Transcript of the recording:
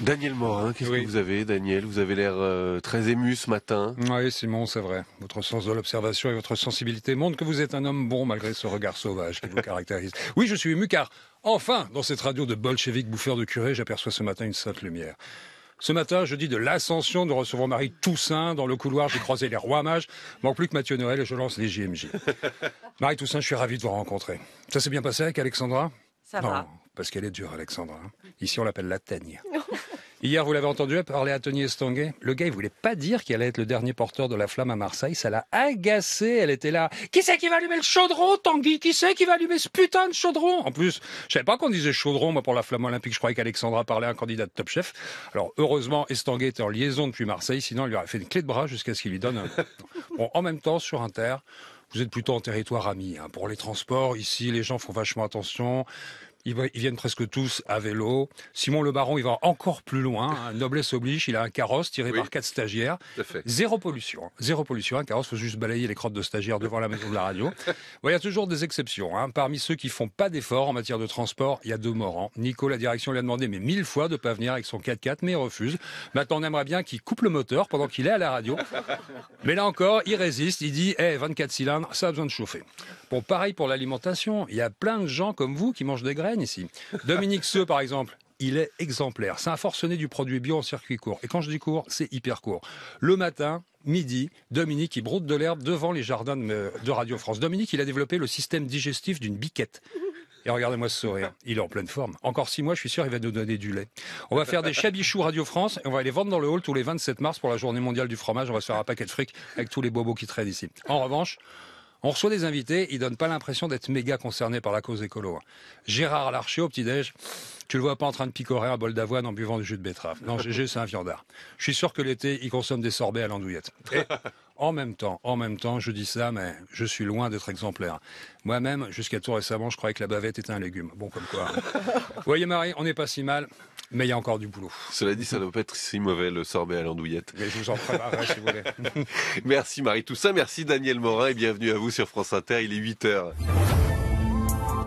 Daniel Morin, qu'est-ce que vous avez, Daniel Vous avez l'air euh, très ému ce matin. Oui, Simon, c'est vrai. Votre sens de l'observation et votre sensibilité montrent que vous êtes un homme bon malgré ce regard sauvage qui vous caractérise. Oui, je suis ému car, enfin, dans cette radio de bolcheviques bouffeurs de curé, j'aperçois ce matin une sainte lumière. Ce matin, je dis de l'ascension de recevoir Marie Toussaint. Dans le couloir, j'ai croisé les rois mages. Manque plus que Mathieu Noël et je lance les JMJ. Marie Toussaint, je suis ravi de vous rencontrer. Ça s'est bien passé avec Alexandra Ça va parce qu'elle est dure, Alexandra. Hein. Ici, on l'appelle la teigne. Oh. Hier, vous l'avez entendu parler à Tony Estanguet. Le gars, il voulait pas dire qu'il allait être le dernier porteur de la flamme à Marseille. Ça l'a agacé. Elle était là. Qui c'est qui va allumer le chaudron, Tanguy Qui c'est qui va allumer ce putain de chaudron En plus, je savais pas qu'on disait chaudron, moi, pour la flamme olympique. Je croyais qu'Alexandra parlait à un candidat de top chef. Alors, heureusement, Estanguet était en liaison depuis Marseille. Sinon, il lui aurait fait une clé de bras jusqu'à ce qu'il lui donne un... Bon, en même temps, sur Inter, vous êtes plutôt en territoire ami. Hein. Pour les transports, ici, les gens font vachement attention. Ils, viennent presque tous à vélo. Simon Le Baron, il va encore plus loin. Hein. Noblesse oblige, il a un carrosse tiré par quatre stagiaires. Zéro pollution. Hein. Zéro pollution. Un carrosse, faut juste balayer les crottes de stagiaires devant la maison de la radio. il y a toujours des exceptions. Hein. Parmi ceux qui font pas d'efforts en matière de transport, il y a deux morants. Nico, la direction lui a demandé mais mille fois de ne pas venir avec son 4x4, mais il refuse. Maintenant, on aimerait bien qu'il coupe le moteur pendant qu'il est à la radio. Mais là encore, il résiste. Il dit, hey, eh, 24 cylindres, ça a besoin de chauffer. Bon, pareil pour l'alimentation. Il y a plein de gens comme vous qui mangent des graines ici. Dominique Seux, par exemple, il est exemplaire. C'est un forcené du produit bio en circuit court. Et quand je dis court, c'est hyper court. Le matin, midi, Dominique, il broute de l'herbe devant les jardins de, euh, Radio France. Dominique, il a développé le système digestif d'une biquette. Et regardez-moi ce sourire. Il est en pleine forme. Encore six mois, je suis sûr, il va nous donner du lait. On va faire des chabichous Radio France et on va les vendre dans le hall tous les 27 mars pour la journée mondiale du fromage. On va se faire un paquet de fric avec tous les bobos qui traînent ici. En revanche, on reçoit des invités, ils donnent pas l'impression d'être méga concernés par la cause écolo. Hein. Gérard Larcher au petit-déj, tu le vois pas en train de picorer un bol d'avoine en buvant du jus de betterave. Non, GG, c'est un viandard. Je suis sûr que l'été, il consomme des sorbets à l'andouillette. en même temps, en même temps, je dis ça, mais je suis loin d'être exemplaire. Moi-même, jusqu'à tout récemment, je croyais que la bavette était un légume. Bon, comme quoi. Hein. voyez, Marie, on n'est pas si mal mais il y a encore du boulot. Cela dit, ça ne doit pas être si mauvais le sorbet à l'andouillette. Mais je vous en préparerai si vous voulez. merci Marie Toussaint, merci Daniel Morin et bienvenue à vous sur France Inter, il est 8h.